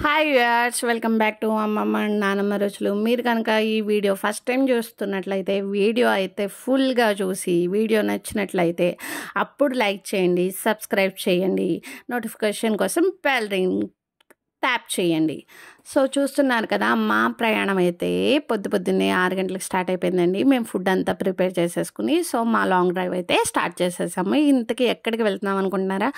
hi viewers welcome back to అమ్మమ్మ and నానమ్మ రుచులు మీరు కనుక ఈ వీడియో ఫస్ట్ టైం చూస్తున్నట్లయితే వీడియో అయితే ఫుల్గా చూసి వీడియో నచ్చినట్లయితే అప్పుడు లైక్ చేయండి సబ్స్క్రైబ్ చేయండి నోటిఫికేషన్ కోసం బెల్ రింగ్ ట్యాప్ చేయండి సో చూస్తున్నారు కదా మా ప్రయాణం అయితే పొద్దు పొద్దున్నే ఆరు గంటలకు స్టార్ట్ అయిపోయిందండి మేము ఫుడ్ అంతా ప్రిపేర్ చేసేసుకుని సో మా లాంగ్ డ్రైవ్ అయితే స్టార్ట్ చేసేసాము ఇంతకీ ఎక్కడికి వెళ్తున్నాం అనుకుంటున్నారా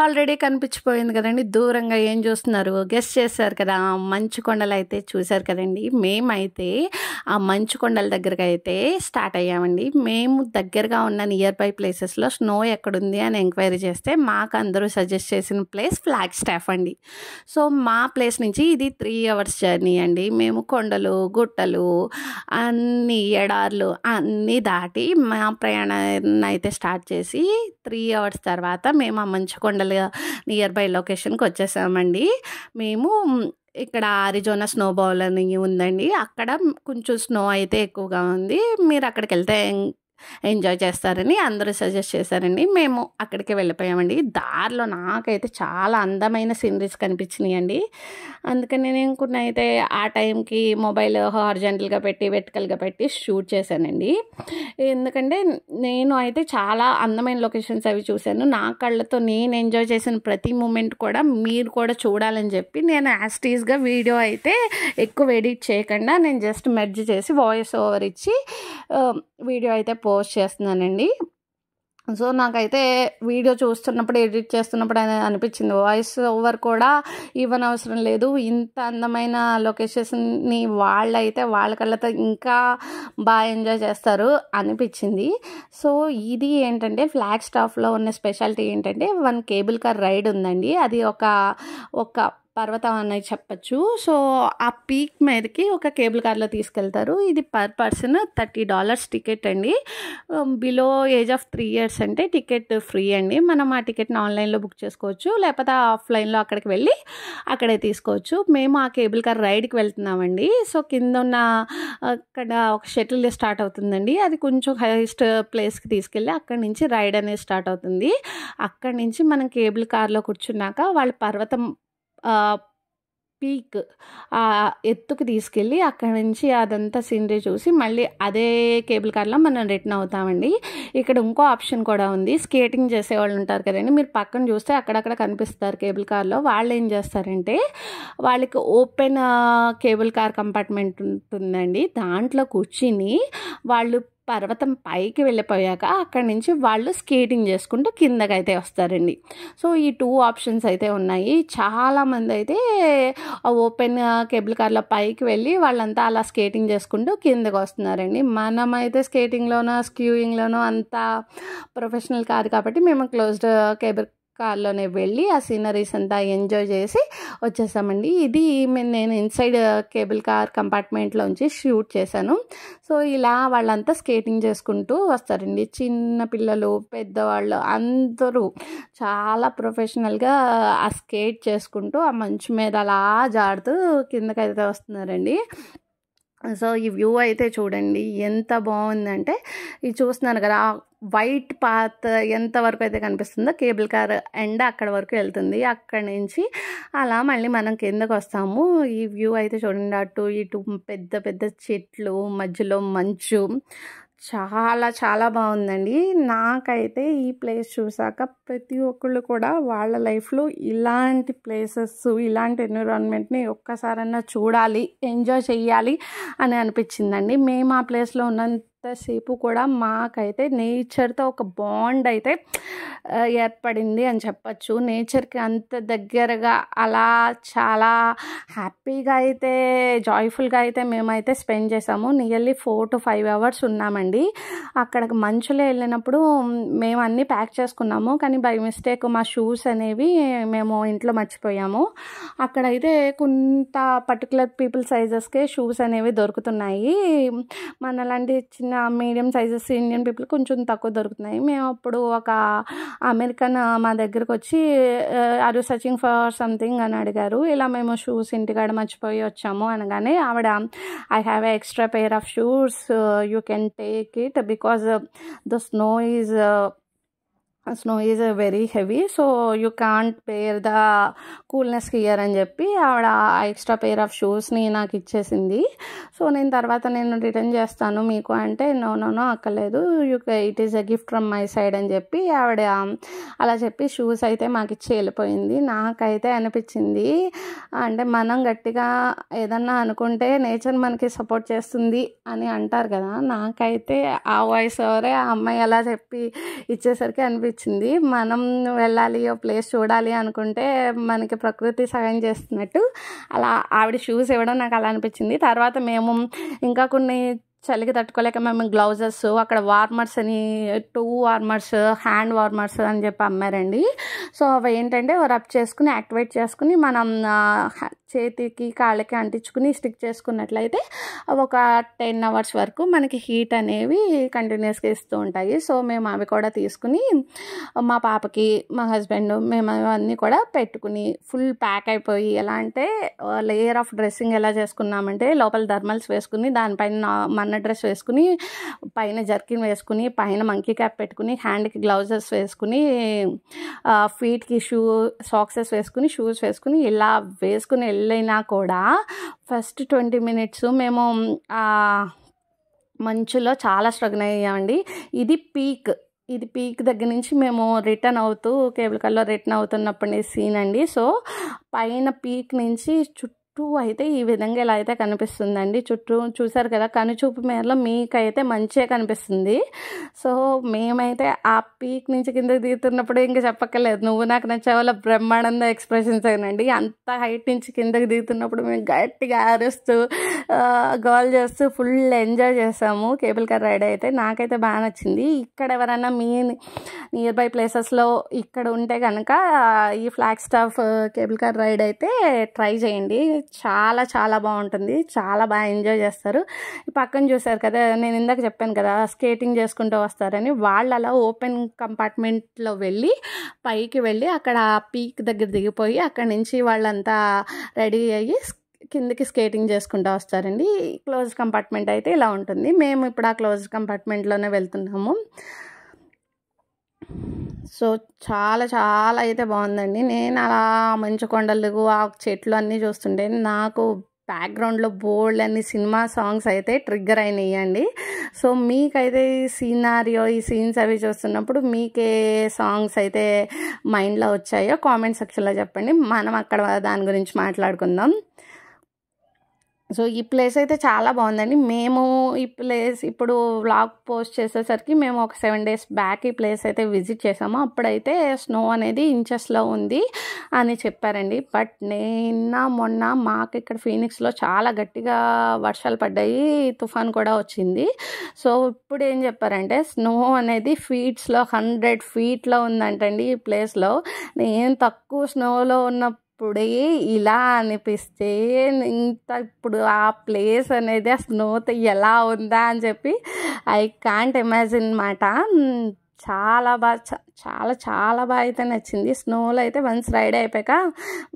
ఆల్రెడీ కనిపించిపోయింది కదండి దూరంగా ఏం చూస్తున్నారు గెస్ట్ చేశారు కదా మంచు కొండలు అయితే చూశారు కదండి మేమైతే ఆ మంచు కొండల దగ్గరకు అయితే స్టార్ట్ అయ్యామండి మేము దగ్గరగా ఉన్న నియర్ బై ప్లేసెస్లో స్నో ఎక్కడుంది అని ఎంక్వైరీ చేస్తే మాకు అందరూ సజెస్ట్ చేసిన ప్లేస్ ఫ్లాగ్ స్టాఫ్ అండి సో మా ప్లేస్ నుంచి ఇది త్రీ త్రీ అవర్స్ జర్నీ అండి మేము కొండలు గుట్టలు అన్ని ఎడార్లు అన్నీ దాటి మా ప్రయాణాన్ని అయితే స్టార్ట్ చేసి త్రీ అవర్స్ తర్వాత మేము ఆ మంచు కొండలు నియర్ బై లొకేషన్కి వచ్చేసామండి మేము ఇక్కడ ఆరిజోనా స్నో బౌల్ అని ఉందండి అక్కడ కొంచెం స్నో అయితే ఎక్కువగా ఉంది మీరు అక్కడికి వెళ్తే ఎంజాయ్ చేస్తారని అందరూ సజెస్ట్ చేశారండి మేము అక్కడికి వెళ్ళిపోయామండి దారిలో నాకైతే చాలా అందమైన సీనరీస్ కనిపించినాయి అండి అందుకని నేను కొన్ని అయితే ఆ టైంకి మొబైల్ హార్జెంటల్గా పెట్టి వెటికల్గా పెట్టి షూట్ చేశానండి ఎందుకంటే నేను అయితే చాలా అందమైన లొకేషన్స్ అవి చూశాను నా కళ్ళతో నేను ఎంజాయ్ చేసిన ప్రతి మూమెంట్ కూడా మీరు కూడా చూడాలని చెప్పి నేను యాస్టీస్గా వీడియో అయితే ఎక్కువ ఎడిట్ చేయకుండా నేను జస్ట్ మెర్జ్ చేసి వాయిస్ ఓవర్ ఇచ్చి వీడియో అయితే పో పోస్ట్ చేస్తున్నానండి సో నాకైతే వీడియో చూస్తున్నప్పుడు ఎడిట్ చేస్తున్నప్పుడు అనిపించింది వాయిస్ ఓవర్ కూడా ఇవ్వనవసరం అవసరం లేదు ఇంత అందమైన లొకేషన్ని వాళ్ళైతే వాళ్ళ కళ్ళతో ఇంకా బాగా ఎంజాయ్ చేస్తారు అనిపించింది సో ఇది ఏంటంటే ఫ్లాగ్ స్టాఫ్లో ఉన్న స్పెషాలిటీ ఏంటంటే వన్ కేబుల్ కార్ రైడ్ ఉందండి అది ఒక ఒక పర్వతం అనేది చెప్పచ్చు సో ఆ పీక్ మీదకి ఒక కేబుల్ కార్లో తీసుకెళ్తారు ఇది per person thirty dollars ticket అండి below age of three years అంటే టికెట్ ఫ్రీ అండి మనం ఆ టికెట్ని ఆన్లైన్లో బుక్ చేసుకోవచ్చు లేకపోతే ఆఫ్లైన్లో అక్కడికి వెళ్ళి అక్కడే తీసుకోవచ్చు మేము ఆ కేబుల్ కార్ రైడ్కి వెళ్తున్నామండి సో కింద ఉన్న అక్కడ ఒక షటిల్ స్టార్ట్ అవుతుందండి అది కొంచెం హైయెస్ట్ ప్లేస్కి తీసుకెళ్ళి అక్కడి నుంచి రైడ్ అనేది స్టార్ట్ అవుతుంది అక్కడి నుంచి మనం కేబుల్ కార్లో కూర్చున్నాక వాళ్ళు పర్వతం పీక్ ఆ ఎత్తుకు తీసుకెళ్ళి అక్కడి నుంచి అదంతా సీనరీ చూసి మళ్ళీ అదే కేబుల్ కార్లో మనం రిటర్న్ అవుతామండి ఇక్కడ ఇంకో ఆప్షన్ కూడా ఉంది స్కేటింగ్ చేసేవాళ్ళు ఉంటారు కదండి మీరు పక్కన చూస్తే అక్కడక్కడ కనిపిస్తారు కేబుల్ కార్లో వాళ్ళు ఏం చేస్తారంటే వాళ్ళకి ఓపెన్ కేబుల్ కార్ కంపార్ట్మెంట్ ఉంటుందండి దాంట్లో కూర్చుని వాళ్ళు పర్వతం పైకి వెళ్ళిపోయాక అక్కడి నుంచి వాళ్ళు స్కేటింగ్ చేసుకుంటూ కిందకైతే వస్తారండి సో ఈ టూ ఆప్షన్స్ అయితే ఉన్నాయి చాలామంది అయితే ఓపెన్ కేబుల్ కార్లో పైకి వెళ్ళి వాళ్ళంతా అలా స్కేటింగ్ చేసుకుంటూ కిందకు వస్తున్నారండి మనమైతే స్కేటింగ్లోనో స్క్యూయింగ్లోనో అంత ప్రొఫెషనల్ కాదు కాబట్టి మేము క్లోజ్డ్ కేబుల్ కార్లోనే వెళ్ళి ఆ సీనరీస్ అంతా ఎంజాయ్ చేసి వచ్చేసామండి ఇది నేను ఇన్సైడ్ కేబుల్ కార్ కంపార్ట్మెంట్లో ఉంచి షూట్ చేశాను సో ఇలా వాళ్ళంతా స్కేటింగ్ చేసుకుంటూ వస్తారండి చిన్న పిల్లలు పెద్దవాళ్ళు అందరూ చాలా ప్రొఫెషనల్గా ఆ స్కేట్ చేసుకుంటూ ఆ మంచు మీద అలా జారుతూ కిందకైతే వస్తున్నారండి సో ఈ వ్యూ అయితే చూడండి ఎంత బాగుందంటే ఇది చూస్తున్నాను కదా వైట్ పాత్ ఎంత వరకు అయితే కనిపిస్తుందో కేబుల్ కార్ ఎండ అక్కడ వరకు వెళ్తుంది అక్కడి నుంచి అలా మళ్ళీ మనం కిందకు వస్తాము ఈ వ్యూ అయితే చూడండి అటు ఇటు పెద్ద పెద్ద చెట్లు మధ్యలో మంచు చాలా చాలా బాగుందండి నాకైతే ఈ ప్లేస్ చూసాక ప్రతి ఒక్కళ్ళు కూడా వాళ్ళ లైఫ్లో ఇలాంటి ప్లేసెస్ ఇలాంటి ఎన్విరాన్మెంట్ని ఒక్కసారన్నా చూడాలి ఎంజాయ్ చేయాలి అని అనిపించిందండి మేము ఆ ప్లేస్లో ఉన్నంత ఎంతసేపు కూడా మాకైతే నేచర్తో ఒక బాండ్ అయితే ఏర్పడింది అని చెప్పచ్చు నేచర్కి అంత దగ్గరగా అలా చాలా హ్యాపీగా అయితే జాయ్ఫుల్గా అయితే మేమైతే స్పెండ్ చేసాము nearly four to five hours ఉన్నామండి అక్కడికి మంచులో వెళ్ళినప్పుడు మేము అన్నీ ప్యాక్ చేసుకున్నాము కానీ బై మిస్టేక్ మా షూస్ అనేవి మేము ఇంట్లో మర్చిపోయాము అక్కడైతే కొంత పర్టికులర్ పీపుల్ సైజెస్కే షూస్ అనేవి దొరుకుతున్నాయి మనలాంటి చిన్న చిన్న మీడియం సైజెస్ ఇండియన్ పీపుల్ కొంచెం తక్కువ దొరుకుతున్నాయి మేము అప్పుడు ఒక అమెరికన్ మా దగ్గరకు వచ్చి are you searching for something అని అడిగారు ఇలా మేము షూస్ ఇంటికాడ మర్చిపోయి వచ్చాము అనగానే ఆవిడ I have extra pair of shoes you can take it because the snow is snow is very heavy so you can't bear the coolness here అని చెప్పి ఆవిడ ఆ ఎక్స్ట్రా పేర్ ఆఫ్ షూస్ని నాకు ఇచ్చేసింది సో నేను తర్వాత నేను రిటర్న్ చేస్తాను మీకు అంటే నో నో నో అక్కర్లేదు you it is a gift from my side అని చెప్పి ఆవిడ అలా చెప్పి షూస్ అయితే మాకు ఇచ్చి వెళ్ళిపోయింది నాకైతే అనిపించింది అంటే మనం గట్టిగా ఏదన్నా అనుకుంటే నేచర్ మనకి సపోర్ట్ చేస్తుంది అని అంటారు కదా నాకైతే ఆ వాయిస్ ఎవరే ఆ అమ్మాయి అలా చెప్పి ఇచ్చేసరికి అనిపి అనిపించింది మనం వెళ్ళాలి ఓ ప్లేస్ చూడాలి అనుకుంటే మనకి ప్రకృతి సహాయం చేస్తున్నట్టు అలా ఆవిడ షూస్ ఇవ్వడం నాకు అలా అనిపించింది తర్వాత మేము ఇంకా కొన్ని చలికి తట్టుకోలేక మేము గ్లౌజెస్ అక్కడ వార్మర్స్ అని టూ వార్మర్స్ హ్యాండ్ వార్మర్స్ అని చెప్పి అమ్మారండి సో అవి ఏంటంటే రబ్ చేసుకుని యాక్టివేట్ చేసుకుని మనం చేతికి కాళ్ళకి అంటించుకుని స్టిక్ చేసుకున్నట్లయితే ఒక టెన్ అవర్స్ వరకు మనకి హీట్ అనేవి కంటిన్యూస్గా ఇస్తూ ఉంటాయి సో మేము అవి కూడా తీసుకుని మా పాపకి మా హస్బెండ్ మేము అవన్నీ కూడా పెట్టుకుని ఫుల్ ప్యాక్ అయిపోయి ఎలా అంటే లేయర్ ఆఫ్ డ్రెస్సింగ్ ఎలా చేసుకున్నామంటే లోపల ధర్మల్స్ వేసుకుని దానిపైన మన్న డ్రెస్ వేసుకుని పైన జర్కిన్ వేసుకుని పైన మంకీ క్యాప్ పెట్టుకుని హ్యాండ్కి గ్లౌజెస్ వేసుకుని ఫీట్కి షూ సాక్సెస్ వేసుకుని షూస్ వేసుకుని ఇలా వేసుకుని వెళ్ళినా కూడా ఫస్ట్ ట్వంటీ మినిట్స్ మేము మంచులో చాలా స్ట్రగుల్ అయ్యామండి ఇది పీక్ ఇది పీక్ దగ్గర నుంచి మేము రిటర్న్ అవుతూ కేబుల్ కార్లో రిటర్న్ అవుతున్నప్పుడు సీన్ అండి సో పైన పీక్ నుంచి చుట్టూ అయితే ఈ విధంగా ఇలా అయితే కనిపిస్తుందండి చుట్టూ చూసారు కదా కనుచూపు మేరలో మీకైతే మంచిగా కనిపిస్తుంది సో మేమైతే ఆ పీక్ నుంచి కింద దిగుతున్నప్పుడు ఇంకా చెప్పక్కర్లేదు నువ్వు నాకు నచ్చే వాళ్ళ బ్రహ్మానంద ఎక్స్ప్రెషన్స్ అయినండి అంత హైట్ నుంచి కిందకి దిగుతున్నప్పుడు మేము గట్టిగా ఆరుస్తూ గోల్ చేస్తూ ఫుల్ ఎంజాయ్ చేసాము కేబుల్ కార్ రైడ్ అయితే నాకైతే బాగా నచ్చింది ఇక్కడ ఎవరైనా మీ నియర్ బై ప్లేసెస్లో ఇక్కడ ఉంటే కనుక ఈ flag staff cable car ride అయితే ట్రై చేయండి చాలా చాలా బాగుంటుంది చాలా బాగా ఎంజాయ్ చేస్తారు పక్కన చూసారు కదా నేను ఇందాక చెప్పాను కదా స్కేటింగ్ చేసుకుంటూ వస్తారని వాళ్ళు అలా ఓపెన్ కంపార్ట్మెంట్లో వెళ్ళి పైకి వెళ్ళి అక్కడ పీక్ దగ్గర దిగిపోయి అక్కడ నుంచి వాళ్ళంతా రెడీ అయ్యి కిందకి స్కేటింగ్ చేసుకుంటూ వస్తారండి క్లోజ్ కంపార్ట్మెంట్ అయితే ఇలా ఉంటుంది మేము ఇప్పుడు ఆ క్లోజ్ కంపార్ట్మెంట్లోనే వెళ్తున్నాము సో చాలా చాలా అయితే బాగుందండి నేను అలా మంచు కొండలు ఆ చెట్లు అన్నీ చూస్తుంటే నాకు బ్యాక్గ్రౌండ్లో బోల్డ్ అన్ని సినిమా సాంగ్స్ అయితే ట్రిగ్గర్ అయినాయండి సో మీకైతే ఈ సీనారియో ఈ సీన్స్ అవి చూస్తున్నప్పుడు మీకే సాంగ్స్ అయితే మైండ్లో వచ్చాయో కామెంట్ సెక్షన్లో చెప్పండి మనం అక్కడ దాని గురించి మాట్లాడుకుందాం సో ఈ ప్లేస్ అయితే చాలా బాగుందండి మేము ఈ ప్లేస్ ఇప్పుడు వ్లాగ్ పోస్ట్ చేసేసరికి మేము ఒక సెవెన్ డేస్ బ్యాక్ ఈ ప్లేస్ అయితే విజిట్ చేసాము అప్పుడైతే స్నో అనేది ఇంచెస్లో ఉంది అని చెప్పారండి బట్ నిన్న మొన్న మాకు ఇక్కడ ఫీనిక్స్లో చాలా గట్టిగా వర్షాలు పడ్డాయి తుఫాన్ కూడా వచ్చింది సో ఇప్పుడు ఏం చెప్పారంటే స్నో అనేది ఫీట్స్లో హండ్రెడ్ ఫీట్లో ఉందంటండి ఈ ప్లేస్లో నేను తక్కువ స్నోలో ఉన్న అప్పుడే ఇలా అనిపిస్తే ఇంత ఇప్పుడు ఆ ప్లేస్ అనేది ఆ స్నోతో ఎలా ఉందా అని చెప్పి ఐ కాంట్ ఇమాజిన్ మాట చాలా బాగా చాలా చాలా బాగా అయితే నచ్చింది స్నోలో అయితే వన్స్ రైడ్ అయిపోయాక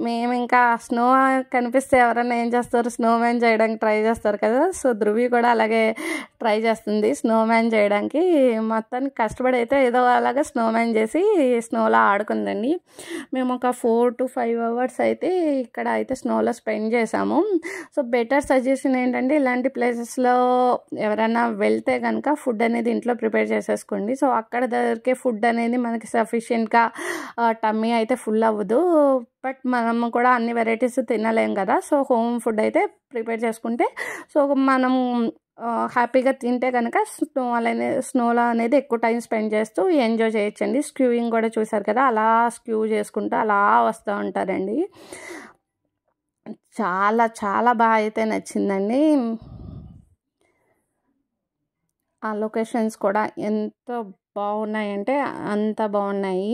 మేము ఇంకా స్నో కనిపిస్తే ఎవరైనా ఏం చేస్తారు స్నో మ్యాన్ చేయడానికి ట్రై చేస్తారు కదా సో ధృవి కూడా అలాగే ట్రై చేస్తుంది స్నో మ్యాన్ చేయడానికి మొత్తానికి కష్టపడి అయితే ఏదో అలాగే స్నో మ్యాన్ చేసి స్నోలో ఆడుకుందండి మేము ఒక ఫోర్ టు ఫైవ్ అవర్స్ అయితే ఇక్కడ అయితే స్నోలో స్పెండ్ చేసాము సో బెటర్ సజెషన్ ఏంటంటే ఇలాంటి ప్లేసెస్లో ఎవరైనా వెళ్తే కనుక ఫుడ్ అనేది ఇంట్లో ప్రిపేర్ చేసేసుకోండి సో అక్కడ అందరికీ ఫుడ్ అనేది మనకి సఫిషియెంట్గా టమ్మీ అయితే ఫుల్ అవ్వదు బట్ మనం కూడా అన్ని వెరైటీస్ తినలేం కదా సో హోమ్ ఫుడ్ అయితే ప్రిపేర్ చేసుకుంటే సో మనం హ్యాపీగా తింటే కనుక స్నో అనేది స్నోలా అనేది ఎక్కువ టైం స్పెండ్ చేస్తూ ఎంజాయ్ చేయొచ్చండి స్క్యూయింగ్ కూడా చూసారు కదా అలా స్క్యూ చేసుకుంటూ అలా వస్తూ ఉంటారండి చాలా చాలా బాగా అయితే నచ్చిందండి ఆ లొకేషన్స్ కూడా ఎంత బాగున్నాయంటే అంత బాగున్నాయి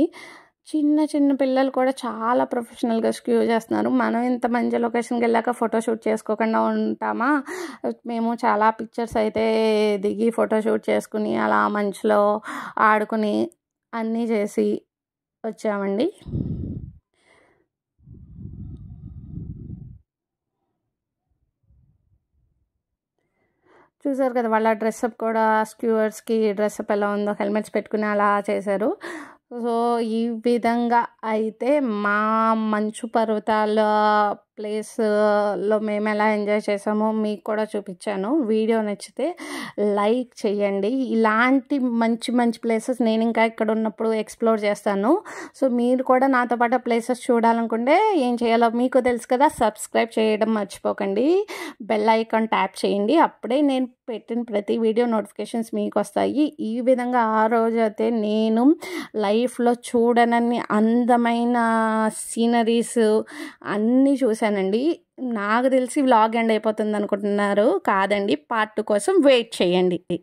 చిన్న చిన్న పిల్లలు కూడా చాలా ప్రొఫెషనల్గా స్క్యూ చేస్తున్నారు మనం ఇంత మంచి లొకేషన్కి వెళ్ళాక ఫోటోషూట్ చేసుకోకుండా ఉంటామా మేము చాలా పిక్చర్స్ అయితే దిగి ఫోటోషూట్ చేసుకుని అలా మంచులో ఆడుకుని అన్నీ చేసి వచ్చామండి చూసారు కదా వాళ్ళ డ్రెస్అప్ కూడా స్క్యూవర్స్కి డ్రెస్అప్ ఎలా ఉందో హెల్మెట్స్ పెట్టుకుని అలా చేశారు సో ఈ విధంగా అయితే మా మంచు పర్వతాల ప్లేస్లో మేము ఎలా ఎంజాయ్ చేసామో మీకు కూడా చూపించాను వీడియో నచ్చితే లైక్ చేయండి ఇలాంటి మంచి మంచి ప్లేసెస్ నేను ఇంకా ఇక్కడ ఉన్నప్పుడు ఎక్స్ప్లోర్ చేస్తాను సో మీరు కూడా నాతో పాటు ప్లేసెస్ చూడాలనుకుంటే ఏం చేయాలో మీకు తెలుసు కదా సబ్స్క్రైబ్ చేయడం మర్చిపోకండి బెల్ ఐకాన్ ట్యాప్ చేయండి అప్పుడే నేను పెట్టిన ప్రతి వీడియో నోటిఫికేషన్స్ మీకు వస్తాయి ఈ విధంగా ఆ రోజు అయితే నేను లైఫ్లో చూడనన్ని అందమైన సీనరీస్ అన్నీ చూసాను చేశానండి నాకు తెలిసి వ్లాగ్ ఎండ్ అయిపోతుంది అనుకుంటున్నారు కాదండి పార్ట్ కోసం వెయిట్ చేయండి